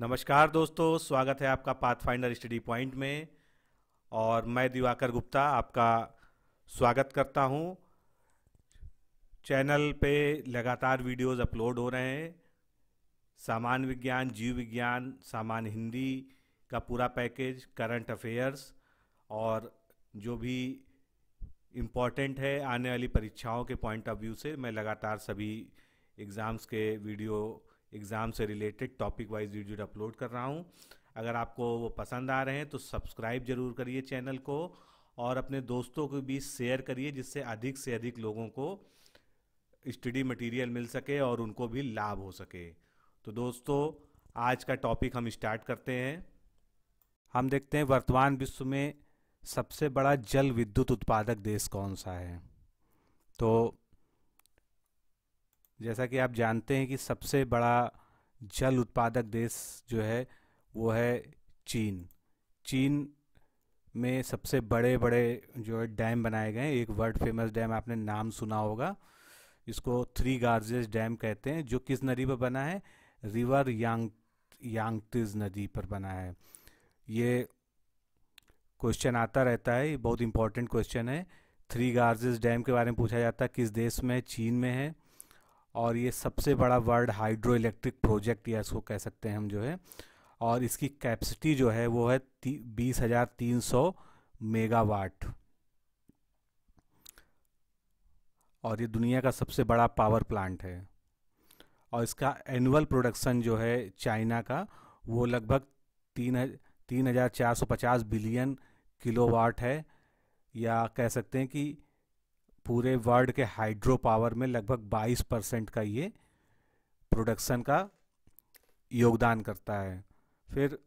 नमस्कार दोस्तों स्वागत है आपका पाथफाइंडर स्टडी पॉइंट में और मैं दिवाकर गुप्ता आपका स्वागत करता हूं चैनल पे लगातार वीडियोस अपलोड हो रहे हैं सामान्य विज्ञान जीव विज्ञान सामान्य हिंदी का पूरा पैकेज करंट अफेयर्स और जो भी इम्पॉर्टेंट है आने वाली परीक्षाओं के पॉइंट ऑफ व्यू से मैं लगातार सभी एग्ज़ाम्स के वीडियो एग्ज़ाम से related topic wise video upload कर रहा हूँ अगर आपको वो पसंद आ रहे हैं तो सब्सक्राइब जरूर करिए चैनल को और अपने दोस्तों को भी शेयर करिए जिससे अधिक से अधिक लोगों को स्टडी मटेरियल मिल सके और उनको भी लाभ हो सके तो दोस्तों आज का टॉपिक हम स्टार्ट करते हैं हम देखते हैं वर्तमान विश्व में सबसे बड़ा जल विद्युत उत्पादक देश कौन सा है तो जैसा कि आप जानते हैं कि सबसे बड़ा जल उत्पादक देश जो है वो है चीन चीन में सबसे बड़े बड़े जो है डैम बनाए गए हैं एक वर्ल्ड फेमस डैम आपने नाम सुना होगा इसको थ्री गार्जेस डैम कहते हैं जो किस नदी पर बना है रिवर यांग यांगतिज नदी पर बना है ये क्वेश्चन आता रहता है बहुत इंपॉर्टेंट क्वेश्चन है थ्री गार्जेस डैम के बारे में पूछा जाता है किस देश में चीन में है और ये सबसे बड़ा वर्ल्ड हाइड्रो इलेक्ट्रिक प्रोजेक्ट या इसको कह सकते हैं हम जो है और इसकी कैपेसिटी जो है वो है बीस हज़ार तीन सौ मेगावाट और ये दुनिया का सबसे बड़ा पावर प्लांट है और इसका एनुअल प्रोडक्शन जो है चाइना का वो लगभग तीन तीन हज़ार चार सौ पचास बिलियन किलोवाट है या कह सकते हैं कि पूरे वर्ल्ड के हाइड्रो पावर में लगभग 22 परसेंट का ये प्रोडक्शन का योगदान करता है फिर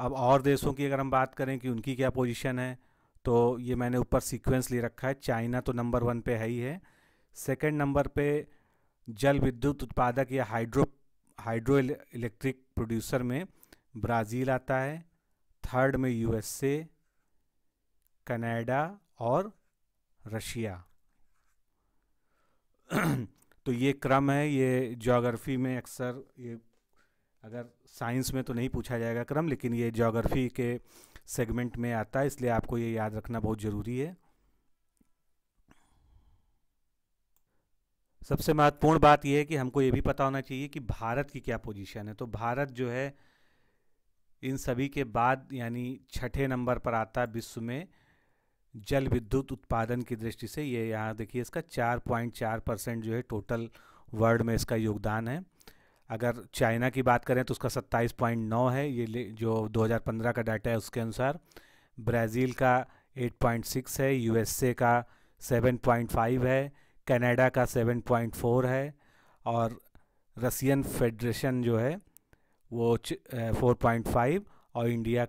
अब और देशों की अगर हम बात करें कि उनकी क्या पोजीशन है तो ये मैंने ऊपर सीक्वेंस ले रखा है चाइना तो नंबर वन पे है ही है सेकंड नंबर पे जल विद्युत उत्पादक या हाइड्रो हाइड्रो इलेक्ट्रिक प्रोड्यूसर में ब्राज़ील आता है थर्ड में यूएसए कनाडा और रशिया तो ये क्रम है ये जोग्राफी में अक्सर ये अगर साइंस में तो नहीं पूछा जाएगा क्रम लेकिन ये जोग्राफ़ी के सेगमेंट में आता है इसलिए आपको ये याद रखना बहुत ज़रूरी है सबसे महत्वपूर्ण बात यह है कि हमको ये भी पता होना चाहिए कि भारत की क्या पोजीशन है तो भारत जो है इन सभी के बाद यानी छठे नंबर पर आता है विश्व में जल विद्युत उत्पादन की दृष्टि से ये यहाँ देखिए इसका चार पॉइंट चार परसेंट जो है टोटल वर्ल्ड में इसका योगदान है अगर चाइना की बात करें तो उसका 27.9 है ये जो 2015 का डाटा है उसके अनुसार ब्राज़ील का 8.6 है यूएसए का 7.5 है कनाडा का 7.4 है और रसियन फेडरेशन जो है वो 4.5 और इंडिया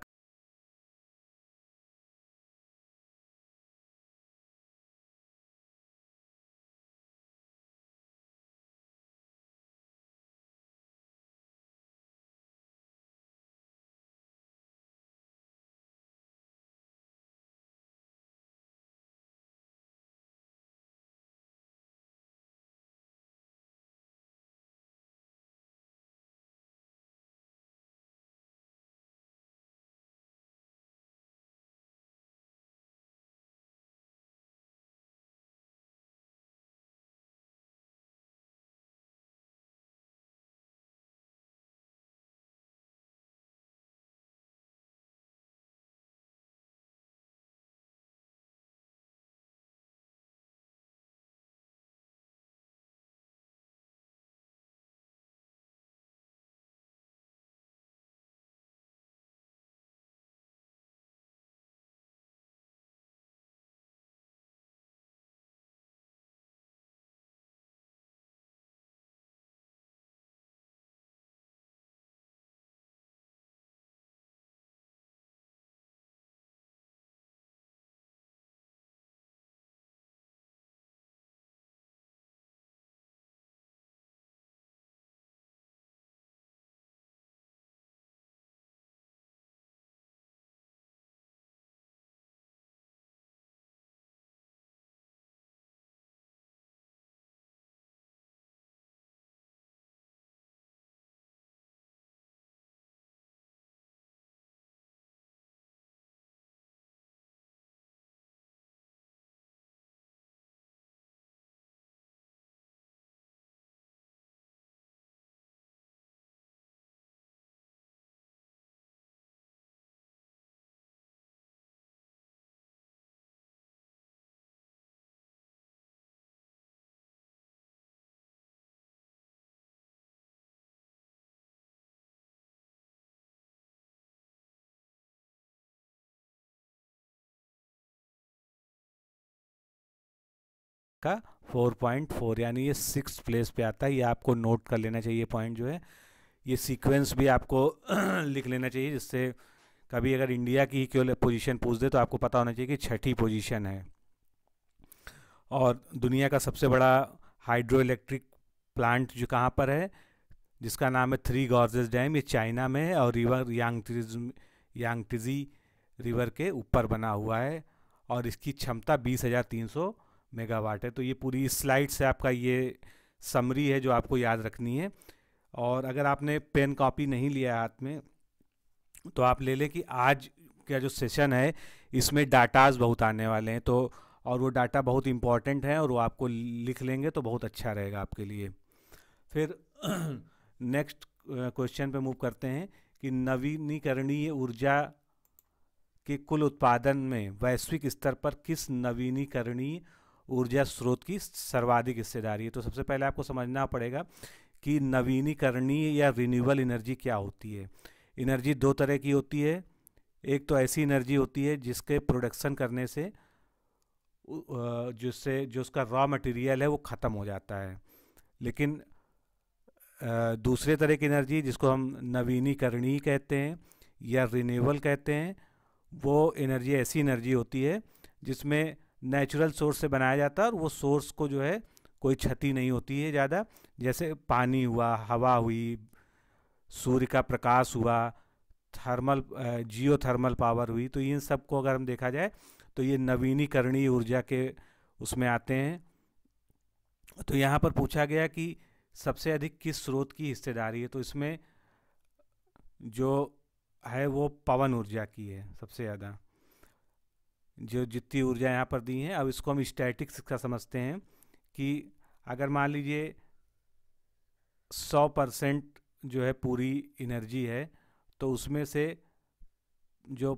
आपका 4.4 यानी ये सिक्स प्लेस पे आता है ये आपको नोट कर लेना चाहिए पॉइंट जो है ये सीक्वेंस भी आपको लिख लेना चाहिए जिससे कभी अगर इंडिया की क्यों पोजीशन पूछ दे तो आपको पता होना चाहिए कि छठी पोजीशन है और दुनिया का सबसे बड़ा हाइड्रो इलेक्ट्रिक प्लांट जो कहाँ पर है जिसका नाम है थ्री गॉर्जेस डैम ये चाइना में है और रिवर यांगटिज यांगटिजी रिवर के ऊपर बना हुआ है और इसकी क्षमता बीस हज़ार तीन सौ मेगावाट है तो ये पूरी स्लाइड से आपका ये समरी है जो आपको याद रखनी है और अगर आपने पेन कॉपी नहीं लिया हाथ में तो आप ले लें कि आज का जो सेशन है इसमें डाटाज बहुत आने वाले हैं तो और वो डाटा बहुत इम्पॉर्टेंट हैं और वो आपको लिख लेंगे तो बहुत अच्छा रहेगा आपके लिए फिर नेक्स्ट क्वेश्चन पे मूव करते हैं कि नवीनीकरणीय ऊर्जा के कुल उत्पादन में वैश्विक स्तर पर किस नवीनीकरणीय ऊर्जा स्रोत की सर्वाधिक हिस्सेदारी है तो सबसे पहले आपको समझना पड़ेगा कि नवीनीकरणीय या रिन्यूबल एनर्जी क्या होती है एनर्जी दो तरह की होती है एक तो ऐसी एनर्जी होती है जिसके प्रोडक्शन करने से जिससे जो उसका रॉ मटेरियल है वो ख़त्म हो जाता है लेकिन दूसरे तरह की एनर्जी जिसको हम नवीनीकरणीय कहते हैं या रिन्यूबल कहते हैं वो एनर्जी ऐसी एनर्जी होती है जिसमें नेचुरल सोर्स से बनाया जाता है और वो सोर्स को जो है कोई क्षति नहीं होती है ज़्यादा जैसे पानी हुआ हवा हुई सूर्य का प्रकाश हुआ थर्मल जियो थर्मल पावर हुई तो इन सब को अगर हम देखा जाए तो ये नवीनीकरणीय ऊर्जा के उसमें आते हैं तो यहाँ पर पूछा गया कि सबसे अधिक किस स्रोत की हिस्सेदारी है तो इसमें जो है वो पवन ऊर्जा की है सबसे ज़्यादा जो जितनी ऊर्जा यहाँ पर दी है अब इसको हम स्टैटिक्स का समझते हैं कि अगर मान लीजिए सौ परसेंट जो है पूरी एनर्जी है तो उसमें से जो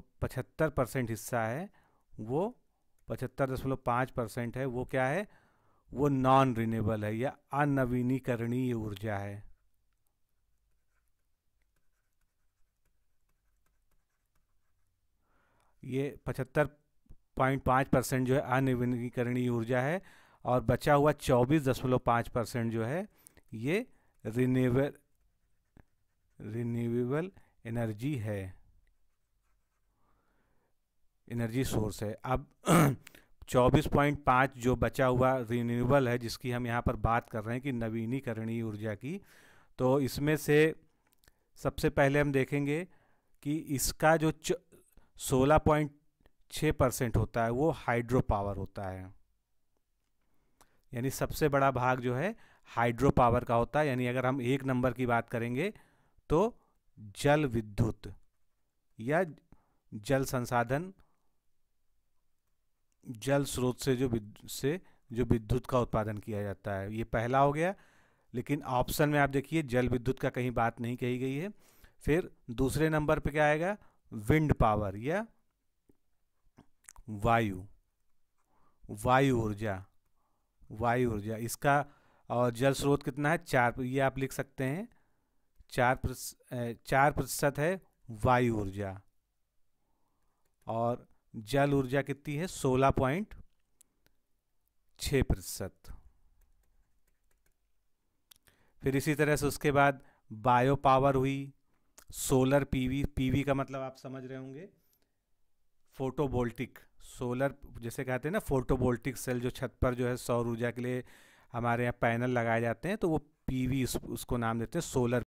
पचहत्तर परसेंट हिस्सा है वो पचहत्तर दशमलव पाँच परसेंट है वो क्या है वो नॉन रिन्यूएबल है या अनवीनीकरणीय ऊर्जा है ये पचहत्तर पॉइंट पाँच परसेंट जो है अनवीनीकरणीय ऊर्जा है और बचा हुआ चौबीस दशमलव पाँच परसेंट जो है ये रिन्यूएबल रिन्यूएबल एनर्जी है एनर्जी सोर्स है अब 24.5 जो बचा हुआ रिन्यूएबल है जिसकी हम यहाँ पर बात कर रहे हैं कि नवीनीकरणीय ऊर्जा की तो इसमें से सबसे पहले हम देखेंगे कि इसका जो सोलह पॉइंट छः परसेंट होता है वो हाइड्रो पावर होता है यानी सबसे बड़ा भाग जो है हाइड्रो पावर का होता है यानी अगर हम एक नंबर की बात करेंगे तो जल विद्युत या जल संसाधन जल स्रोत से जो से जो विद्युत का उत्पादन किया जाता है ये पहला हो गया लेकिन ऑप्शन में आप देखिए जल विद्युत का कहीं बात नहीं कही गई है फिर दूसरे नंबर पे क्या आएगा विंड पावर या वायु वायु ऊर्जा वायु ऊर्जा इसका और जल स्रोत कितना है चार ये आप लिख सकते हैं चार प्रस, चार प्रतिशत है वायु ऊर्जा और जल ऊर्जा कितनी है सोलह पॉइंट छ प्रतिशत फिर इसी तरह से उसके बाद बायो पावर हुई सोलर पीवी पीवी का मतलब आप समझ रहे होंगे फोटोवोल्टिक सोलर जैसे कहते हैं ना फोटोवोल्टिक सेल जो छत पर जो है सौर ऊर्जा के लिए हमारे यहाँ पैनल लगाए जाते हैं तो वो पीवी उस, उसको नाम देते हैं सोलर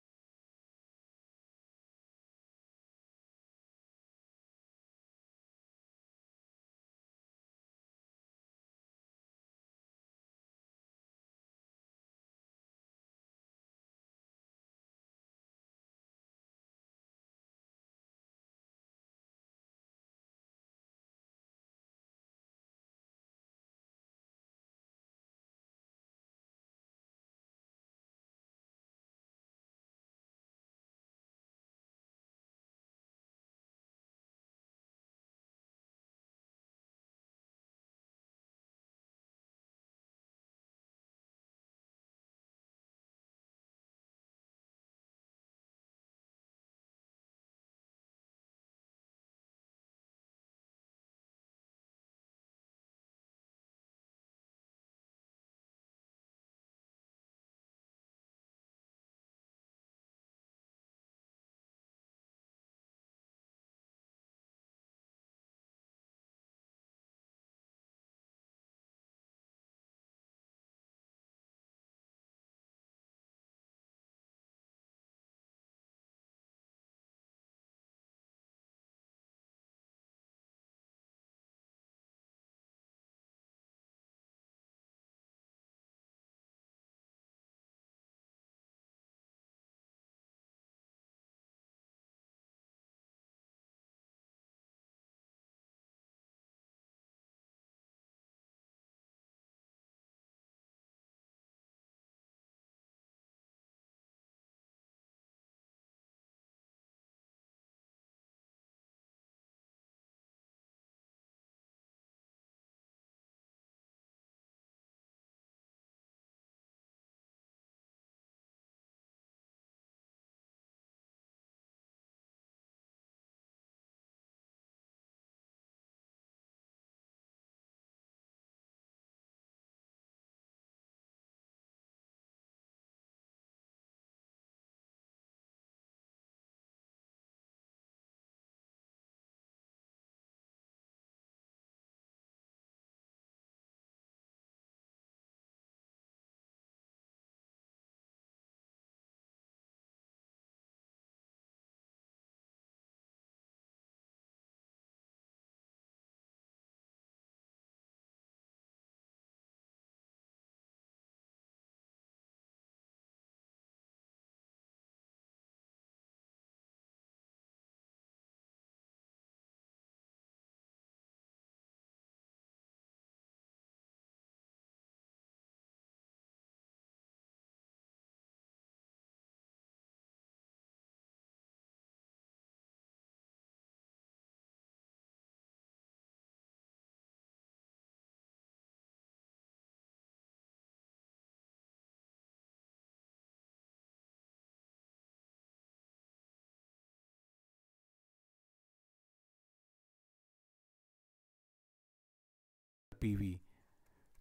पीवी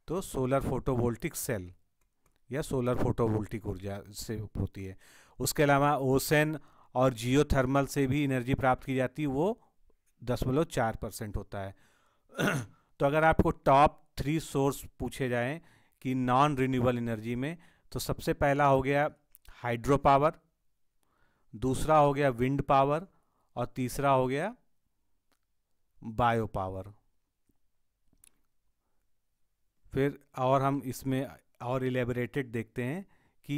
तो सोलर फोटोवोल्टिक सेल या सोलर फोटोवोल्टिक ऊर्जा से होती है उसके अलावा ओसन और जियोथर्मल से भी एनर्जी प्राप्त की जाती है वो दसमलव चार परसेंट होता है तो अगर आपको टॉप थ्री सोर्स पूछे जाएं कि नॉन रिन्यूबल एनर्जी में तो सबसे पहला हो गया हाइड्रो पावर दूसरा हो गया विंड पावर और तीसरा हो गया बायो पावर फिर और हम इसमें और एलेबरेटेड देखते हैं कि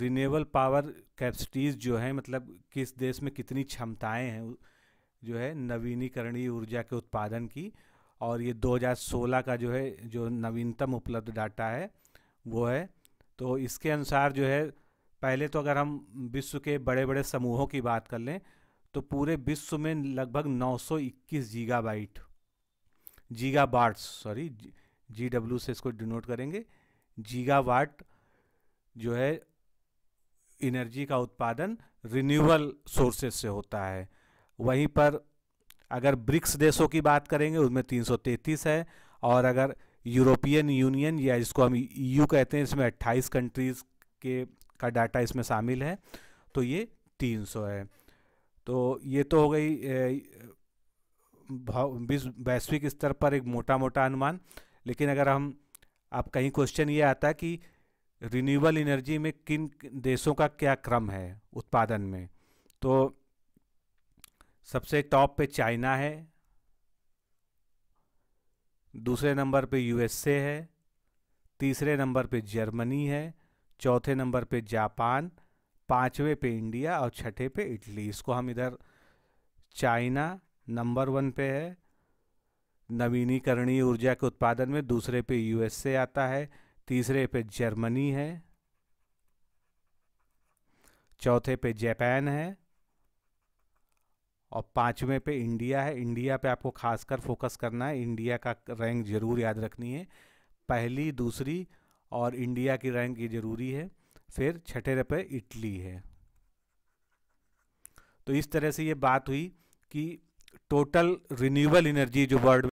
रिनेबल पावर कैपेसिटीज़ जो हैं मतलब किस देश में कितनी क्षमताएं हैं जो है नवीनीकरणीय ऊर्जा के उत्पादन की और ये 2016 का जो है जो नवीनतम उपलब्ध डाटा है वो है तो इसके अनुसार जो है पहले तो अगर हम विश्व के बड़े बड़े समूहों की बात कर लें तो पूरे विश्व में लगभग 921 जीगा जीगाबाट्स सॉरी जी डब्ल्यू से इसको डिनोट करेंगे जीगावाट जो है एनर्जी का उत्पादन रिन्यूअल सोर्सेस से होता है वहीं पर अगर ब्रिक्स देशों की बात करेंगे उसमें 333 है और अगर यूरोपियन यूनियन या जिसको हम ईयू e कहते हैं इसमें 28 कंट्रीज़ के का डाटा इसमें शामिल है तो ये 300 है तो ये तो हो गई वैश्विक स्तर पर एक मोटा मोटा अनुमान लेकिन अगर हम आप कहीं क्वेश्चन ये आता कि रिन्यूएबल एनर्जी में किन देशों का क्या क्रम है उत्पादन में तो सबसे टॉप पे चाइना है दूसरे नंबर पे यूएसए है तीसरे नंबर पे जर्मनी है चौथे नंबर पे जापान पांचवे पे इंडिया और छठे पे इटली इसको हम इधर चाइना नंबर वन पे है नवीनीकरणीय ऊर्जा के उत्पादन में दूसरे पे यूएसए आता है तीसरे पे जर्मनी है चौथे पे जापान है और पांचवें पे इंडिया है इंडिया पे आपको खासकर फोकस करना है इंडिया का रैंक ज़रूर याद रखनी है पहली दूसरी और इंडिया की रैंक ये ज़रूरी है फिर छठे पे इटली है तो इस तरह से ये बात हुई कि टोटल रिन्यूएबल एनर्जी जो वर्ल्ड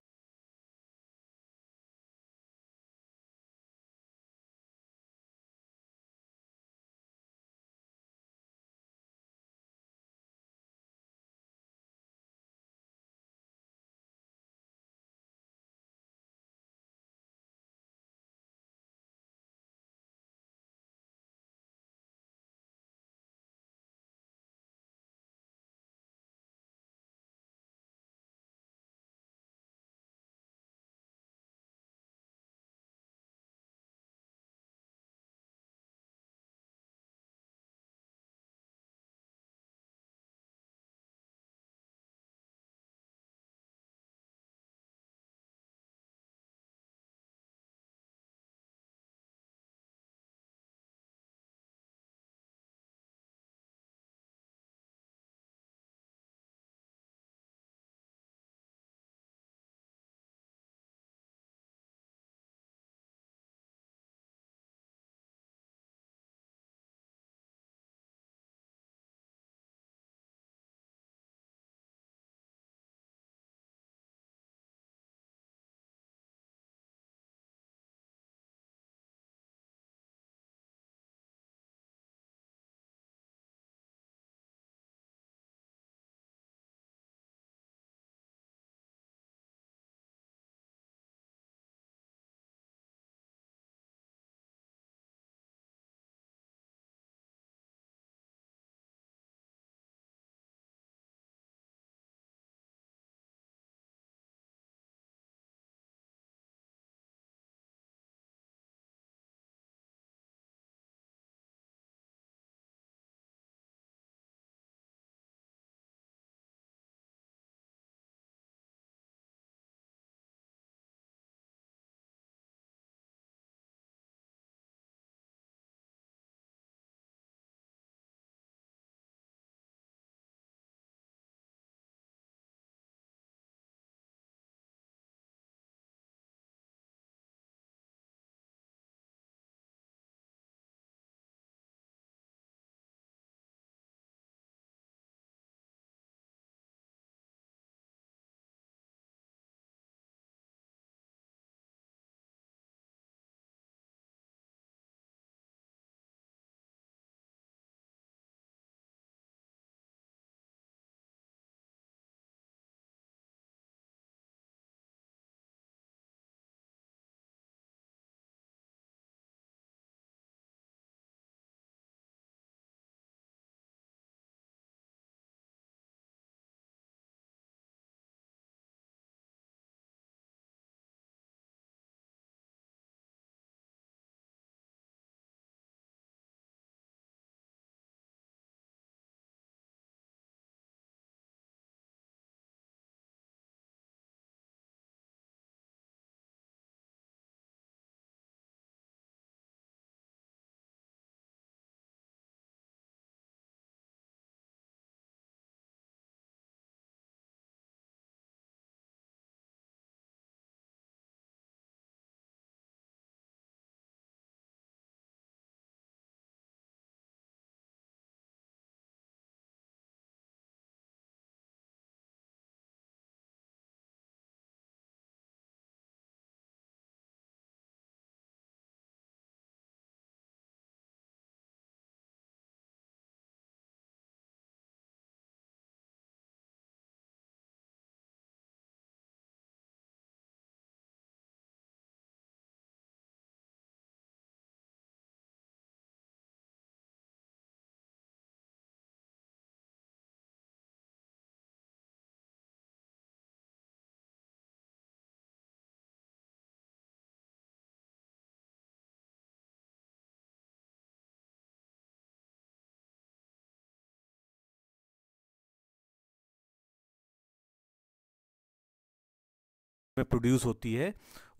में प्रोड्यूस होती है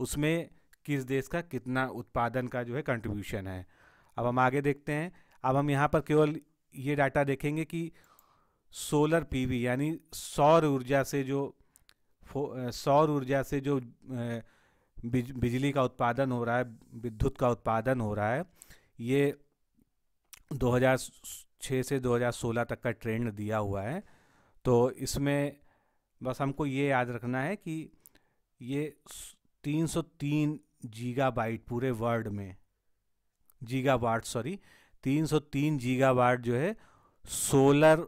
उसमें किस देश का कितना उत्पादन का जो है कंट्रीब्यूशन है अब हम आगे देखते हैं अब हम यहाँ पर केवल ये डाटा देखेंगे कि सोलर पीवी यानी सौर ऊर्जा से जो सौर ऊर्जा से जो बिज, बिजली का उत्पादन हो रहा है विद्युत का उत्पादन हो रहा है ये 2006 से 2016 तक का ट्रेंड दिया हुआ है तो इसमें बस हमको ये याद रखना है कि ये 303 जीगाबाइट पूरे वर्ल्ड में जीगावाट सॉरी 303 जीगावाट जो है सोलर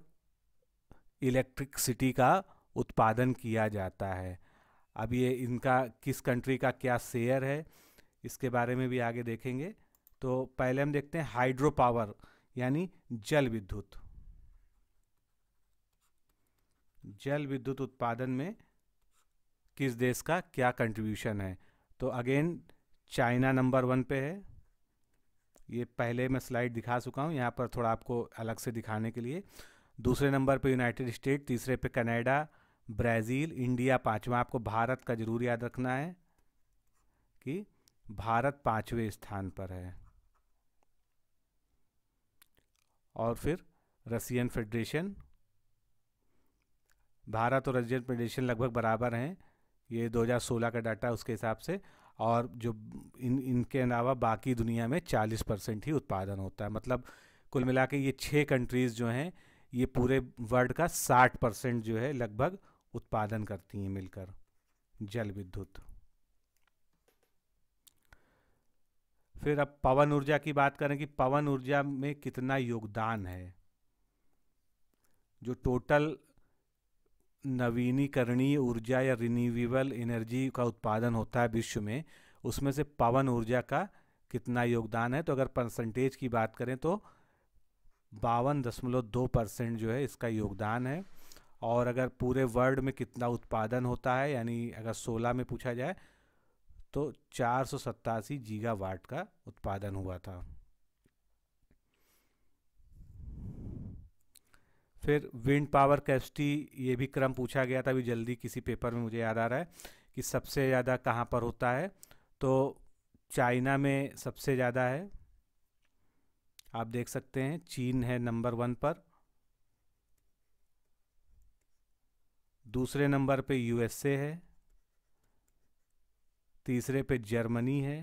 इलेक्ट्रिकसिटी का उत्पादन किया जाता है अब ये इनका किस कंट्री का क्या शेयर है इसके बारे में भी आगे देखेंगे तो पहले हम देखते हैं हाइड्रो पावर यानी जल विद्युत जल विद्युत उत्पादन में किस देश का क्या कंट्रीब्यूशन है तो अगेन चाइना नंबर वन पे है ये पहले मैं स्लाइड दिखा चुका हूँ यहाँ पर थोड़ा आपको अलग से दिखाने के लिए दूसरे नंबर पे यूनाइटेड स्टेट तीसरे पे कनाडा ब्राज़ील इंडिया पाँचवा आपको भारत का ज़रूर याद रखना है कि भारत पाँचवें स्थान पर है और फिर रसियन फेडरेशन भारत और रसियन फेडरेशन लगभग बराबर हैं ये 2016 का डाटा उसके हिसाब से और जो इन इनके अलावा बाकी दुनिया में 40 परसेंट ही उत्पादन होता है मतलब कुल मिला के ये छः कंट्रीज़ जो हैं ये पूरे वर्ल्ड का 60 परसेंट जो है लगभग उत्पादन करती हैं मिलकर जल विद्युत फिर अब पवन ऊर्जा की बात करें कि पवन ऊर्जा में कितना योगदान है जो टोटल नवीनीकरणीय ऊर्जा या रिन्यूएबल एनर्जी का उत्पादन होता है विश्व में उसमें से पवन ऊर्जा का कितना योगदान है तो अगर परसेंटेज की बात करें तो बावन दशमलव दो परसेंट जो है इसका योगदान है और अगर पूरे वर्ल्ड में कितना उत्पादन होता है यानी अगर सोलह में पूछा जाए तो चार सौ सत्तासी जीगा वाट का उत्पादन हुआ था फिर विंड पावर कैपेसिटी ये भी क्रम पूछा गया था अभी जल्दी किसी पेपर में मुझे याद आ रहा है कि सबसे ज़्यादा कहाँ पर होता है तो चाइना में सबसे ज़्यादा है आप देख सकते हैं चीन है नंबर वन पर दूसरे नंबर पे यूएसए है तीसरे पे जर्मनी है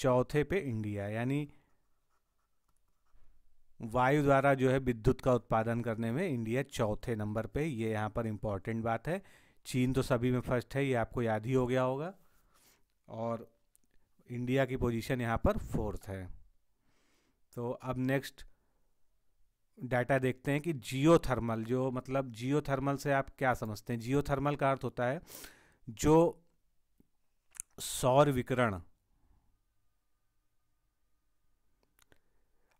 चौथे पे इंडिया यानी वायु द्वारा जो है विद्युत का उत्पादन करने में इंडिया चौथे नंबर पे ये यहाँ पर इम्पॉर्टेंट बात है चीन तो सभी में फर्स्ट है ये आपको याद ही हो गया होगा और इंडिया की पोजीशन यहाँ पर फोर्थ है तो अब नेक्स्ट डाटा देखते हैं कि जियो थर्मल जो मतलब जियो थर्मल से आप क्या समझते हैं जियो थर्मल का अर्थ होता है जो सौर विकरण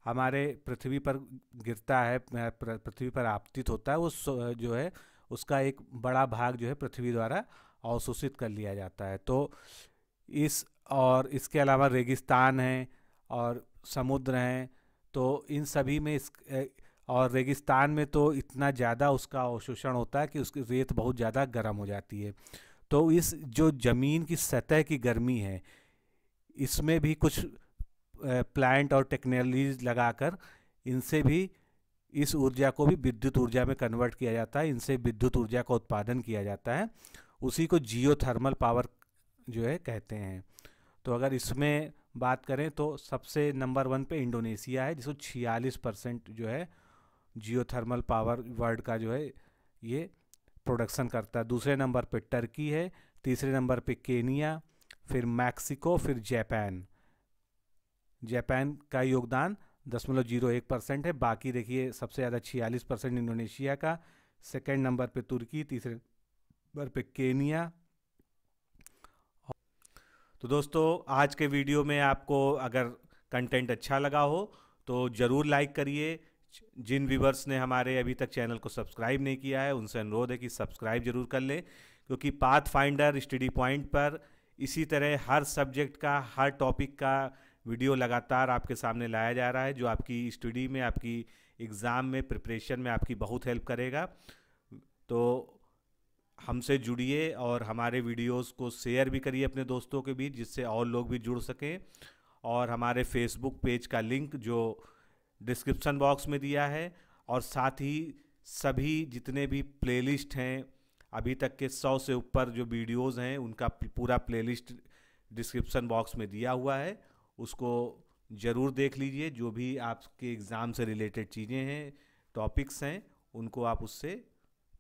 हमारे पृथ्वी पर गिरता है पृथ्वी पर आपतित होता है उस जो है उसका एक बड़ा भाग जो है पृथ्वी द्वारा अवशोषित कर लिया जाता है तो इस और इसके अलावा रेगिस्तान है और समुद्र हैं तो इन सभी में इस और रेगिस्तान में तो इतना ज़्यादा उसका अवशोषण होता है कि उसकी रेत बहुत ज़्यादा गर्म हो जाती है तो इस जो ज़मीन की सतह की गर्मी है इसमें भी कुछ प्लांट और टेक्नोलॉजीज लगाकर इनसे भी इस ऊर्जा को भी विद्युत ऊर्जा में कन्वर्ट किया जाता है इनसे विद्युत ऊर्जा का उत्पादन किया जाता है उसी को जियो थर्मल पावर जो है कहते हैं तो अगर इसमें बात करें तो सबसे नंबर वन पे इंडोनेशिया है जिसको छियालीस परसेंट जो है जियो थर्मल पावर वर्ल्ड का जो है ये प्रोडक्शन करता है दूसरे नंबर पे टर्की है तीसरे नंबर पे केनिया फिर मैक्सिको फिर जापान जापान का योगदान दशमलव जीरो एक परसेंट है बाकी देखिए सबसे ज़्यादा छियालीस परसेंट इंडोनेशिया का सेकेंड नंबर पे तुर्की तीसरे नंबर पे केनिया तो दोस्तों आज के वीडियो में आपको अगर कंटेंट अच्छा लगा हो तो ज़रूर लाइक करिए जिन व्यूवर्स ने हमारे अभी तक चैनल को सब्सक्राइब नहीं किया है उनसे अनुरोध है कि सब्सक्राइब जरूर कर लें क्योंकि पाथ फाइंडर स्टडी पॉइंट पर इसी तरह हर सब्जेक्ट का हर टॉपिक का वीडियो लगातार आपके सामने लाया जा रहा है जो आपकी स्टडी में आपकी एग्ज़ाम में प्रिपरेशन में आपकी बहुत हेल्प करेगा तो हमसे जुड़िए और हमारे वीडियोस को शेयर भी करिए अपने दोस्तों के बीच जिससे और लोग भी जुड़ सकें और हमारे फेसबुक पेज का लिंक जो डिस्क्रिप्शन बॉक्स में दिया है और साथ ही सभी जितने भी प्लेलिस्ट हैं अभी तक के सौ से ऊपर जो वीडियोस हैं उनका पूरा प्लेलिस्ट डिस्क्रिप्शन बॉक्स में दिया हुआ है उसको ज़रूर देख लीजिए जो भी आपके एग्ज़ाम से रिलेटेड चीज़ें हैं टॉपिक्स हैं उनको आप उससे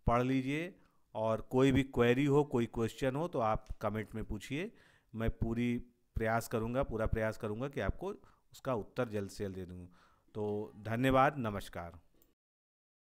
पढ़ लीजिए और कोई भी क्वेरी हो कोई क्वेश्चन हो तो आप कमेंट में पूछिए मैं पूरी प्रयास करूँगा पूरा प्रयास करूँगा कि आपको उसका उत्तर जल्द से जल्द दे दूँ तो धन्यवाद नमस्कार